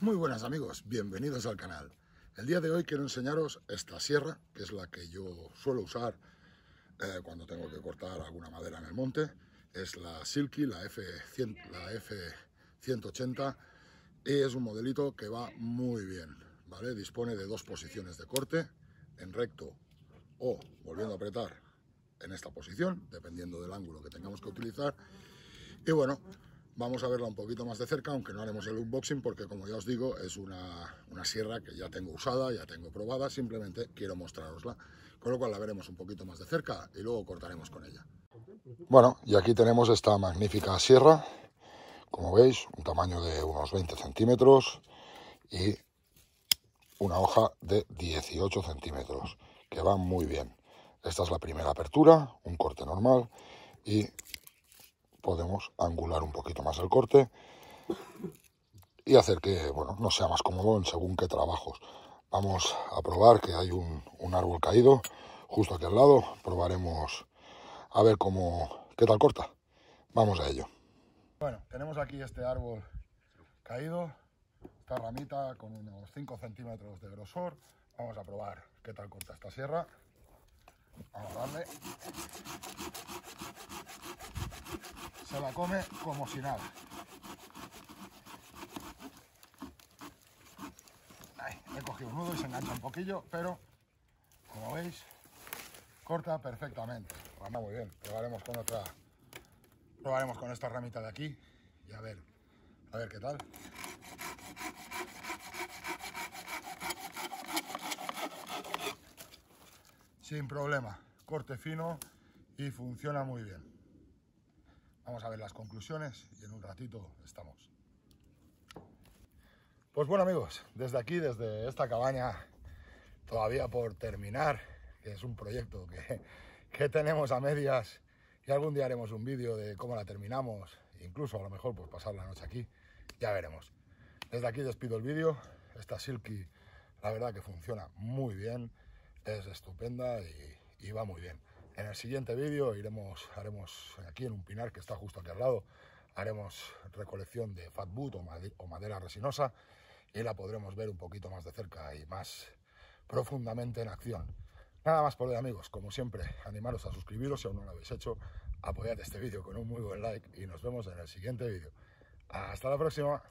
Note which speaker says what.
Speaker 1: Muy buenas amigos, bienvenidos al canal. El día de hoy quiero enseñaros esta sierra, que es la que yo suelo usar eh, cuando tengo que cortar alguna madera en el monte. Es la Silky, la, F100, la F180 y es un modelito que va muy bien. ¿vale? Dispone de dos posiciones de corte, en recto o volviendo a apretar en esta posición, dependiendo del ángulo que tengamos que utilizar. Y bueno, Vamos a verla un poquito más de cerca, aunque no haremos el unboxing porque como ya os digo es una, sierra que ya tengo usada, ya tengo probada, simplemente quiero mostrarosla, con lo cual la veremos un poquito más de cerca y luego cortaremos con ella. Bueno, y aquí tenemos esta magnífica sierra, como veis, un tamaño de unos 20 centímetros y una hoja de 18 centímetros, que va muy bien. Esta es la primera apertura, un corte normal y podemos angular un poquito más el corte y hacer que bueno, no sea más cómodo según qué trabajos. Vamos a probar que hay un, un árbol caído justo aquí al lado. Probaremos a ver cómo, qué tal corta. Vamos a ello. Bueno, tenemos aquí este árbol caído, esta ramita con unos 5 centímetros de grosor. Vamos a probar qué tal corta esta sierra. Vamos a darle. come como si nada. he cogido un nudo y se engancha un poquillo, pero como veis, corta perfectamente. Anda muy bien. Probaremos con otra. Probaremos con esta ramita de aquí y a ver, a ver qué tal. Sin problema, corte fino y funciona muy bien vamos a ver las conclusiones y en un ratito estamos. Pues bueno amigos, desde aquí, desde esta cabaña, todavía por terminar, que es un proyecto que, tenemos a medias y algún día haremos un vídeo de cómo la terminamos, incluso a lo mejor pues pasar la noche aquí, ya veremos. Desde aquí despido el vídeo, esta Silky la verdad que funciona muy bien, es estupenda y va muy bien. En el siguiente vídeo iremos, haremos aquí en un pinar que está justo aquí al lado, haremos recolección de fatwood o madera resinosa y la podremos ver un poquito más de cerca y más profundamente en acción. Nada más por hoy amigos, como siempre, animaros a suscribiros si aún no lo habéis hecho, apoyad este vídeo con un muy buen like y nos vemos en el siguiente vídeo. Hasta la próxima.